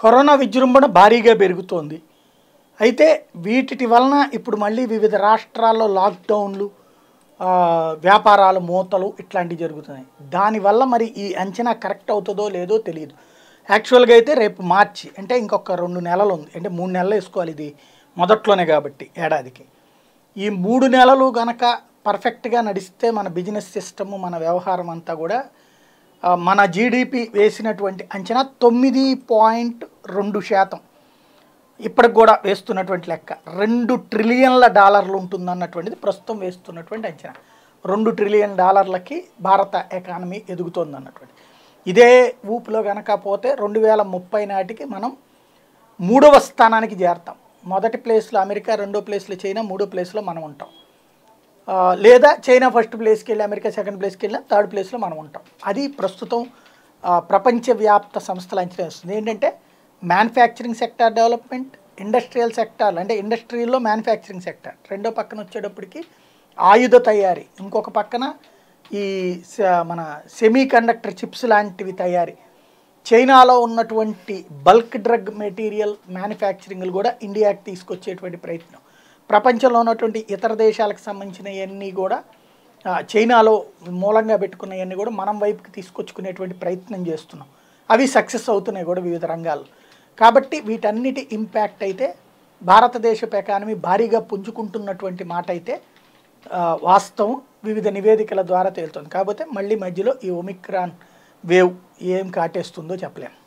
corona విజృంభణ భారీగా పెరుగుతోంది అయితే వీటి వలన ఇప్పుడు మళ్ళీ వివిధ రాష్ట్రాల్లో లాక్డౌన్లు వ్యాపారాలు మూతలు ఇట్లాంటివి జరుగుతున్నాయి దానివల్ల మరి ఈ అంచనా కరెక్ట్ అవుతుందో లేదో తెలియదు యాక్చువల్గా అయితే రేపు మార్చి అంటే ఇంకొక రెండు నెలలు ఉంది అంటే మూడు నెలలు వేసుకోవాలి ఇది మొదట్లోనే కాబట్టి ఏడాదికి ఈ మూడు నెలలు గనక పర్ఫెక్ట్గా నడిస్తే మన బిజినెస్ సిస్టమ్ మన వ్యవహారం అంతా కూడా మన జీడిపి వేసినటువంటి అంచనా తొమ్మిది పాయింట్ రెండు శాతం ఇప్పటికి కూడా వేస్తున్నటువంటి లెక్క రెండు ట్రిలియన్ల డాలర్లు ఉంటుందన్నటువంటిది ప్రస్తుతం వేస్తున్నటువంటి అంచనా రెండు ట్రిలియన్ డాలర్లకి భారత ఎకానమీ ఎదుగుతుంది అన్నటువంటి ఇదే ఊపులో కనుక పోతే రెండు వేల ముప్పై నాటికి మనం మూడవ స్థానానికి చేరతాం మొదటి ప్లేస్లో అమెరికా రెండో ప్లేస్లో చైనా మూడో ప్లేస్లో మనం ఉంటాం లేదా చైనా ఫస్ట్ ప్లేస్కి వెళ్ళి అమెరికా సెకండ్ ప్లేస్కి వెళ్ళినా థర్డ్ ప్లేస్లో మనం ఉంటాం అది ప్రస్తుతం ప్రపంచవ్యాప్త సంస్థల అంచనా వస్తుంది ఏంటంటే manufacturing sector development industrial sector అంటే ఇండస్ట్రీలో మ్యానుఫ్యాక్చరింగ్ సెక్టార్ రెండో పక్కన వచ్చేటప్పటికి ఆయుధ తయారీ ఇంకొక పక్కన ఈ మన సెమీ కండక్టర్ చిప్స్ లాంటివి తయారీ చైనాలో ఉన్నటువంటి బల్క్ డ్రగ్ మెటీరియల్ మ్యానుఫ్యాక్చరింగ్లు కూడా ఇండియాకి తీసుకొచ్చేటువంటి ప్రయత్నం ప్రపంచంలో ఉన్నటువంటి ఇతర దేశాలకు సంబంధించినవన్నీ కూడా చైనాలో మూలంగా పెట్టుకున్నవన్నీ కూడా మనం వైపుకి తీసుకొచ్చుకునేటువంటి ప్రయత్నం చేస్తున్నాం అవి సక్సెస్ అవుతున్నాయి కూడా వివిధ రంగాలు కాబట్టి వీటన్నిటి ఇంపాక్ట్ అయితే భారతదేశపు ఎకానమీ భారీగా పుంజుకుంటున్నటువంటి మాట అయితే వాస్తవం వివిధ నివేదికల ద్వారా తేలుతుంది కాకపోతే మళ్ళీ మధ్యలో ఈ ఒమిక్రాన్ వేవ్ ఏం కాటేస్తుందో చెప్పలేము